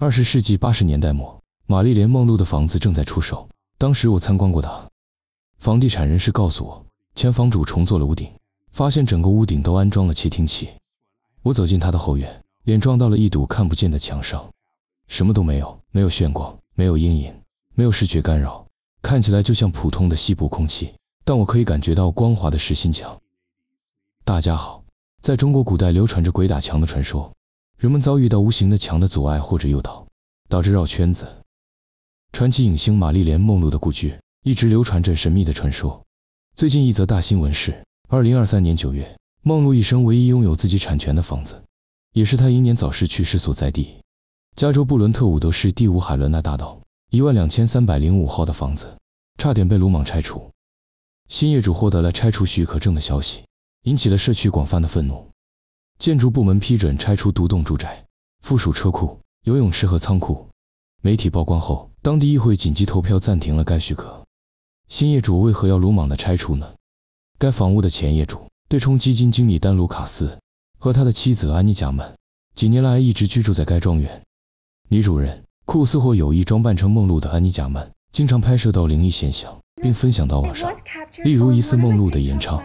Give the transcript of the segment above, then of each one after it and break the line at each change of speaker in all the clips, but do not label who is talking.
二十世纪八十年代末，玛丽莲·梦露的房子正在出售。当时我参观过它。房地产人士告诉我，前房主重做了屋顶，发现整个屋顶都安装了窃听器。我走进他的后院，脸撞到了一堵看不见的墙上，什么都没有，没有眩光，没有阴影，没有视觉干扰，看起来就像普通的西部空气。但我可以感觉到光滑的实心墙。大家好，在中国古代流传着“鬼打墙”的传说。人们遭遇到无形的墙的阻碍或者诱导，导致绕圈子。传奇影星玛丽莲·梦露的故居一直流传着神秘的传说。最近一则大新闻是，二零二三年九月，梦露一生唯一拥有自己产权的房子，也是她英年早逝去世所在地——加州布伦特伍德市第五海伦娜大道一万两千三百零五号的房子，差点被鲁莽拆除。新业主获得了拆除许可证的消息，引起了社区广泛的愤怒。建筑部门批准拆除独栋住宅、附属车库、游泳池和仓库。媒体曝光后，当地议会紧急投票暂停了该许可。新业主为何要鲁莽地拆除呢？该房屋的前业主对冲基金经理丹·卢卡斯和他的妻子安妮·贾曼，几年来一直居住在该庄园。女主人库斯或有意装扮成梦露的安妮·贾曼，经常拍摄到灵异现象，并分享到网上。例如疑似梦露的演唱。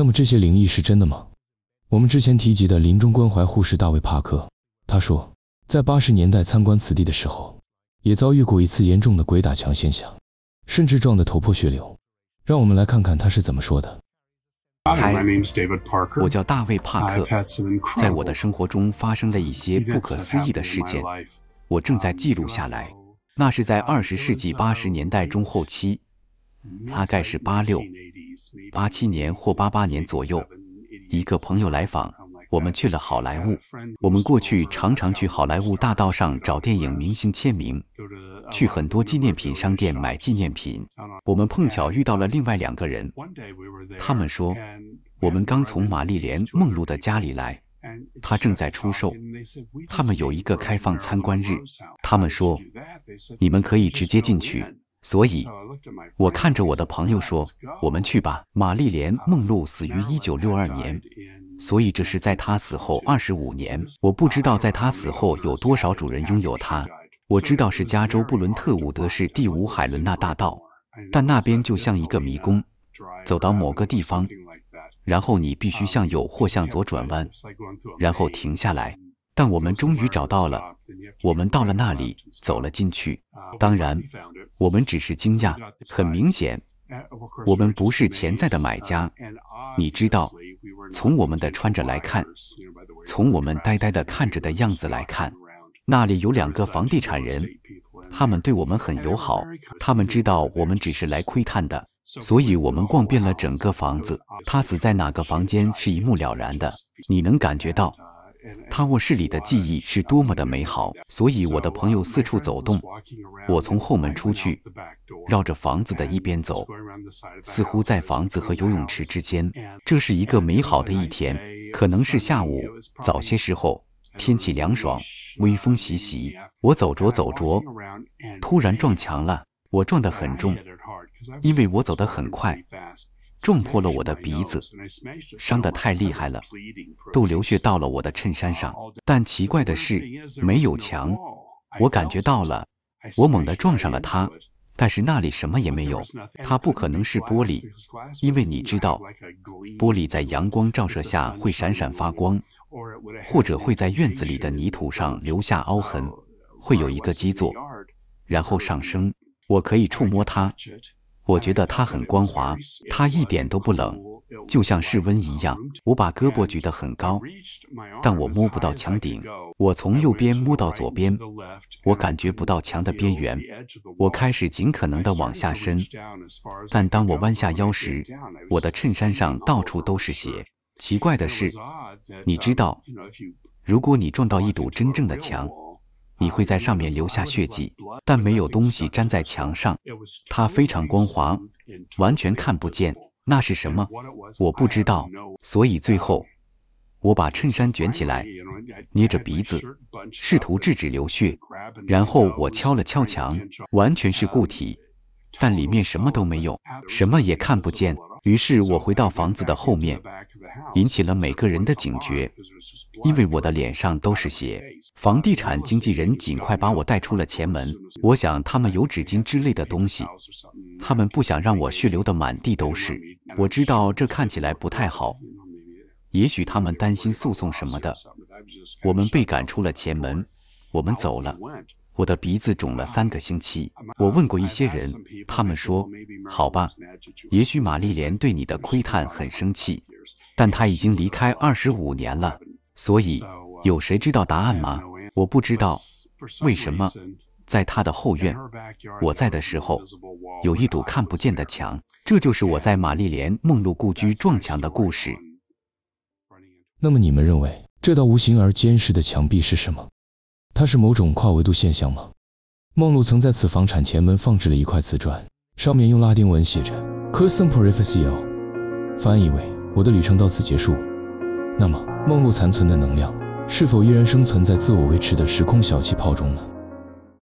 那么这些灵异是真的吗？我们之前提及的临终关怀护士大卫·帕克，他说，在八十年代参观此地的时候，也遭遇过一次严重的鬼打墙现象，甚至撞得头破血流。让我们来看看他是怎么说的。
我叫大卫·帕克。在我的生活中发生了一些不可思议的事件，我正在记录下来。那是在二十世纪八十年代中后期。大概是八六、八七年或八八年左右，一个朋友来访，我们去了好莱坞。我们过去常常去好莱坞大道上找电影明星签名，去很多纪念品商店买纪念品。我们碰巧遇到了另外两个人，他们说我们刚从玛丽莲·梦露的家里来，她正在出售。他们有一个开放参观日，他们说你们可以直接进去。所以，我看着我的朋友说：“我们去吧。”玛丽莲·梦露死于一九六二年，所以这是在她死后二十五年。我不知道在她死后有多少主人拥有它。我知道是加州布伦特伍德市第五海伦娜大道，但那边就像一个迷宫。走到某个地方，然后你必须向右或向左转弯，然后停下来。但我们终于找到了。我们到了那里，走了进去。当然，我们只是惊讶。很明显，我们不是潜在的买家。你知道，从我们的穿着来看，从我们呆呆地看着的样子来看，那里有两个房地产人，他们对我们很友好。他们知道我们只是来窥探的，所以我们逛遍了整个房子。他死在哪个房间是一目了然的。你能感觉到。他卧室里的记忆是多么的美好，所以我的朋友四处走动。我从后门出去，绕着房子的一边走，似乎在房子和游泳池之间。这是一个美好的一天，可能是下午早些时候，天气凉爽，微风习习。我走着走着，突然撞墙了。我撞得很重，因为我走得很快。撞破了我的鼻子，伤得太厉害了，都流血到了我的衬衫上。但奇怪的是，没有墙，我感觉到了，我猛地撞上了它，但是那里什么也没有，它不可能是玻璃，因为你知道，玻璃在阳光照射下会闪闪发光，或者会在院子里的泥土上留下凹痕，会有一个基座，然后上升，我可以触摸它。我觉得它很光滑，它一点都不冷，就像室温一样。我把胳膊举得很高，但我摸不到墙顶。我从右边摸到左边，我感觉不到墙的边缘。我开始尽可能地往下伸，但当我弯下腰时，我的衬衫上到处都是血。奇怪的是，你知道，如果你撞到一堵真正的墙，你会在上面留下血迹，但没有东西粘在墙上，它非常光滑，完全看不见那是什么，我不知道。所以最后，我把衬衫卷起来，捏着鼻子，试图制止流血。然后我敲了敲墙，完全是固体。但里面什么都没有，什么也看不见。于是我回到房子的后面，引起了每个人的警觉，因为我的脸上都是血。房地产经纪人尽快把我带出了前门。我想他们有纸巾之类的东西，他们不想让我血流得满地都是。我知道这看起来不太好，也许他们担心诉讼什么的。我们被赶出了前门，我们走了。我的鼻子肿了三个星期。我问过一些人，他们说：“好吧，也许玛丽莲对你的窥探很生气，但她已经离开二十五年了。所以，有谁知道答案吗？我不知道为什么，在她的后院，我在的时候，有一堵看不见的墙。这就是我在玛丽莲·梦露故居撞墙的故事。
那么，你们认为这道无形而坚实的墙壁是什么？”它是某种跨维度现象吗？梦露曾在此房产前门放置了一块瓷砖，上面用拉丁文写着 c u r s u m pericil”，翻译为“我的旅程到此结束”。那么，梦露残存的能量是否依然生存在自我维持的时空小气泡中呢？